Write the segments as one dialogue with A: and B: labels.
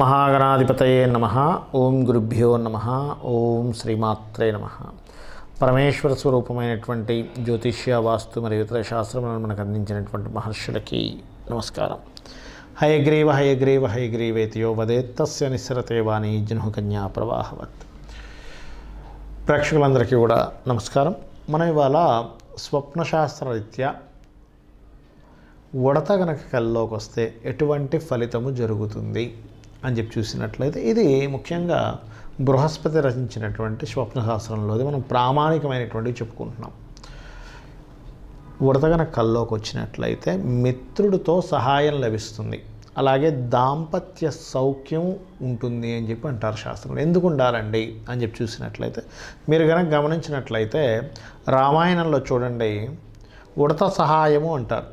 A: మహాగణాధిపతయే నమ ఓం గురుభ్యో నమ ఓం శ్రీమాత్రే నమ పరమేశ్వర స్వరూపమైనటువంటి జ్యోతిష్య వాస్తు మరియు ఇతర శాస్త్రములను మనకు అందించినటువంటి మహర్షులకి నమస్కారం హయగ్రీవ హయగ్రీవ హయగ్రీవేతియో వదేత్తస్య నిస్సరతే వాణి కన్యా ప్రవాహవత్ ప్రేక్షకులందరికీ కూడా నమస్కారం మనం ఇవాళ స్వప్నశాస్త్రరీత్యా ఉడత గనక కల్లోకి వస్తే ఎటువంటి ఫలితము జరుగుతుంది అని చెప్పి చూసినట్లయితే ఇది ముఖ్యంగా బృహస్పతి రచించినటువంటి స్వప్న శాస్త్రంలో మనం ప్రామాణికమైనటువంటివి చెప్పుకుంటున్నాం ఉడతగన కల్లోకి వచ్చినట్లయితే మిత్రుడితో సహాయం లభిస్తుంది అలాగే దాంపత్య సౌఖ్యం ఉంటుంది అని చెప్పి అంటారు శాస్త్రంలో ఎందుకు ఉండాలండి అని చెప్పి చూసినట్లయితే మీరు కనుక గమనించినట్లయితే రామాయణంలో చూడండి ఉడత సహాయము అంటారు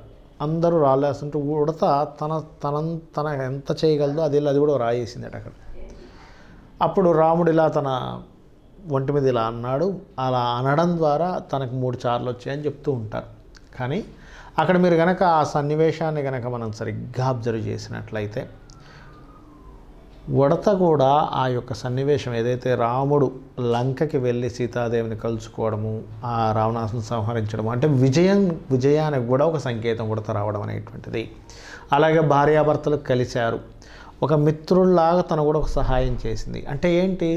A: అందరూ రాలేస్తుంటే ఉడత తన తన తన ఎంత చేయగలదో అది అది కూడా రాయేసింది అట అక్కడ అప్పుడు రాముడు ఇలా తన ఒంటి మీద ఇలా అన్నాడు అలా అనడం ద్వారా తనకు మూడు చార్లు వచ్చాయని చెప్తూ ఉంటారు కానీ అక్కడ మీరు కనుక ఆ సన్నివేశాన్ని కనుక మనం సరిగ్గా అబ్జర్వ్ చేసినట్లయితే ఉడత కూడా ఆ యొక్క సన్నివేశం ఏదైతే రాముడు లంకకి వెళ్ళి సీతాదేవిని కలుసుకోవడము ఆ రావణాసుని సంహరించడము అంటే విజయం విజయానికి కూడా ఒక సంకేతం ఉడత రావడం అనేటువంటిది అలాగే భార్యాభర్తలు కలిశారు ఒక మిత్రుల్లాగా తను కూడా ఒక సహాయం చేసింది అంటే ఏంటి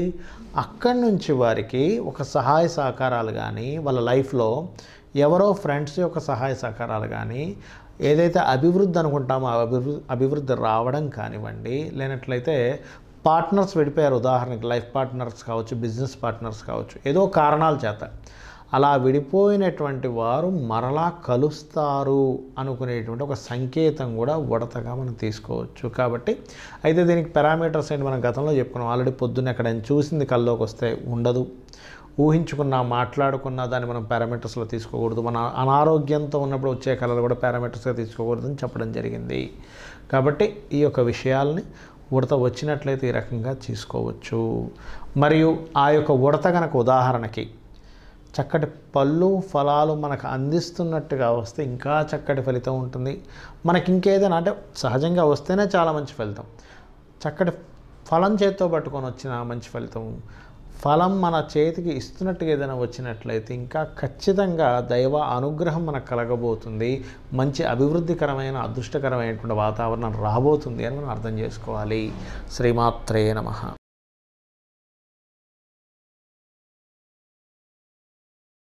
A: అక్కడి నుంచి వారికి ఒక సహాయ సహకారాలు కానీ వాళ్ళ లైఫ్లో ఎవరో ఫ్రెండ్స్ యొక్క సహాయ సహకారాలు కానీ ఏదైతే అభివృద్ధి అనుకుంటామో అభివృద్ధి అభివృద్ధి రావడం కానివ్వండి లేనట్లయితే పార్ట్నర్స్ విడిపోయారు ఉదాహరణకి లైఫ్ పార్ట్నర్స్ కావచ్చు బిజినెస్ పార్ట్నర్స్ కావచ్చు ఏదో కారణాల చేత అలా విడిపోయినటువంటి వారు మరలా కలుస్తారు అనుకునేటువంటి ఒక సంకేతం కూడా ఉడతగా మనం తీసుకోవచ్చు కాబట్టి అయితే దీనికి పారామీటర్స్ ఏంటి మనం గతంలో చెప్పుకున్నాం ఆల్రెడీ పొద్దున్న అక్కడ చూసింది కల్లోకి వస్తే ఉండదు ఊహించుకున్న మాట్లాడుకున్న దాన్ని మనం పారామీటర్స్లో తీసుకోకూడదు మన అనారోగ్యంతో ఉన్నప్పుడు వచ్చే కళలు కూడా పారామీటర్స్గా అని చెప్పడం జరిగింది కాబట్టి ఈ యొక్క విషయాల్ని ఉడత వచ్చినట్లయితే ఈ రకంగా తీసుకోవచ్చు మరియు ఆ యొక్క ఉడత కనుక ఉదాహరణకి చక్కటి పళ్ళు ఫలాలు మనకు అందిస్తున్నట్టుగా వస్తే ఇంకా చక్కటి ఫలితం ఉంటుంది మనకి ఇంకేదైనా అంటే సహజంగా వస్తేనే చాలా మంచి ఫలితం చక్కటి ఫలం చేత్తో పట్టుకొని వచ్చిన మంచి ఫలితం ఫలం మన చేతికి ఇస్తున్నట్టుగా ఏదైనా వచ్చినట్లయితే ఇంకా ఖచ్చితంగా దైవ అనుగ్రహం మనకు కలగబోతుంది మంచి అభివృద్ధికరమైన అదృష్టకరమైనటువంటి వాతావరణం రాబోతుంది అని మనం అర్థం చేసుకోవాలి శ్రీమాత్రే నమ